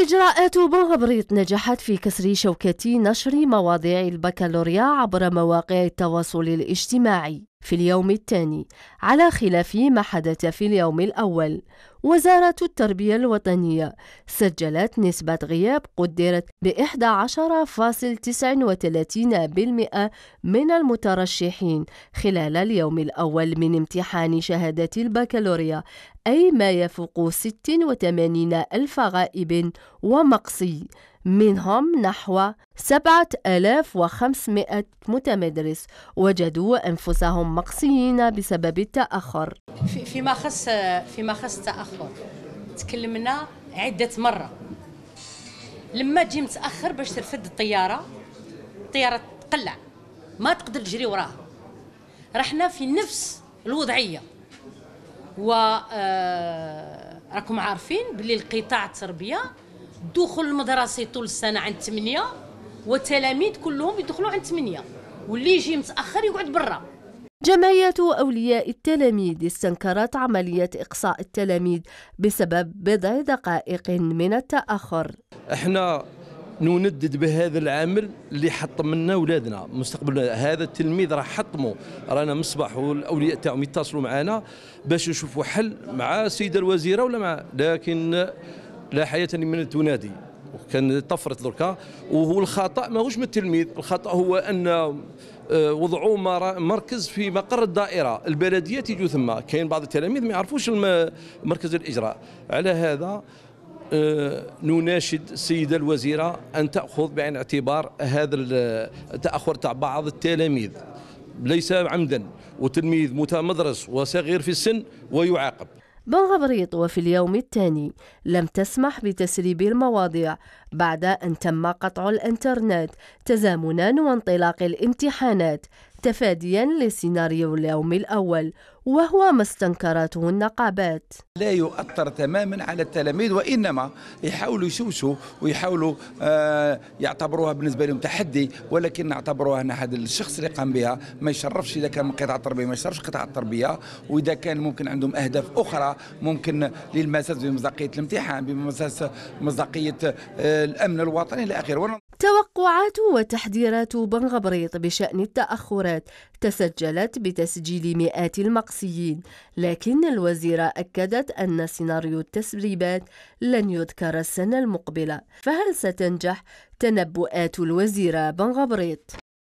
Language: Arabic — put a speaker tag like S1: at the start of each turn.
S1: إجراءات بوغبريط نجحت في كسر شوكة نشر مواضيع البكالوريا عبر مواقع التواصل الاجتماعي في اليوم الثاني على خلاف ما حدث في اليوم الأول وزارة التربية الوطنية سجلت نسبة غياب قدرت ب 11.39% من المترشحين خلال اليوم الأول من امتحان شهادة البكالوريا أي ما يفوق 86 ألف غائب ومقصي منهم نحو 7500 متمدرس وجدوا أنفسهم مقصيين بسبب التأخر
S2: فيما خص فيما خص التأخر تكلمنا عدة مرة لما تجي متأخر باش ترفد الطيارة الطيارة تقلع ما تقدر تجري وراها رحنا في نفس الوضعية و آه، راكم عارفين بلي القطاع التربيه الدخول المدرسي طول السنه عند 8 والتلاميذ كلهم يدخلوا عند 8 واللي يجي متاخر يقعد برا
S1: جمعية أولياء التلاميذ استنكرت عملية إقصاء التلاميذ بسبب بضع دقائق من التأخر
S3: احنا نندد بهذا العمل اللي حطم لنا ولادنا مستقبلنا هذا التلميذ راه حطمه رانا مصباح والاولياء تاعهم يتصلوا معنا باش يشوفوا حل مع السيده الوزيره ولا مع لكن لا حياة من تنادي وكان طفرت دركا وهو الخطا ماهوش من التلميذ الخطا هو ان آه، وضعوا مركز في مقر الدائره البلديه تيجو ثم كاين بعض التلاميذ ما يعرفوش مركز الاجراء على هذا آه، نناشد السيده الوزيره ان تاخذ بعين الاعتبار هذا التاخر تاع بعض التلاميذ ليس عمدا وتلميذ متمدرس وصغير في السن ويعاقب
S1: بنغبريط وفي اليوم الثاني لم تسمح بتسريب المواضيع بعد أن تم قطع الإنترنت تزامنا وانطلاق الامتحانات تفاديا لسيناريو اليوم الأول وهو ما استنكرته النقابات
S4: لا يؤثر تماما على التلاميذ وإنما يحاولوا يشوشوا ويحاولوا آه يعتبروها بالنسبة لهم تحدي ولكن نعتبروها أن هذا الشخص اللي قام بها ما يشرفش إذا كان من قطاع التربية ما يشرفش قطاع التربية وإذا كان ممكن عندهم أهداف أخرى ممكن للمساس بمصداقية الامتحان بمساس مصداقية آه، الأمن الوطني إلى آخره
S1: توقعات وتحذيرات بنغبريط بشأن التأخرات تسجلت بتسجيل مئات المقصيين لكن الوزيرة أكدت أن سيناريو التسريبات لن يذكر السنة المقبلة فهل ستنجح تنبؤات الوزيرة بنغبريط؟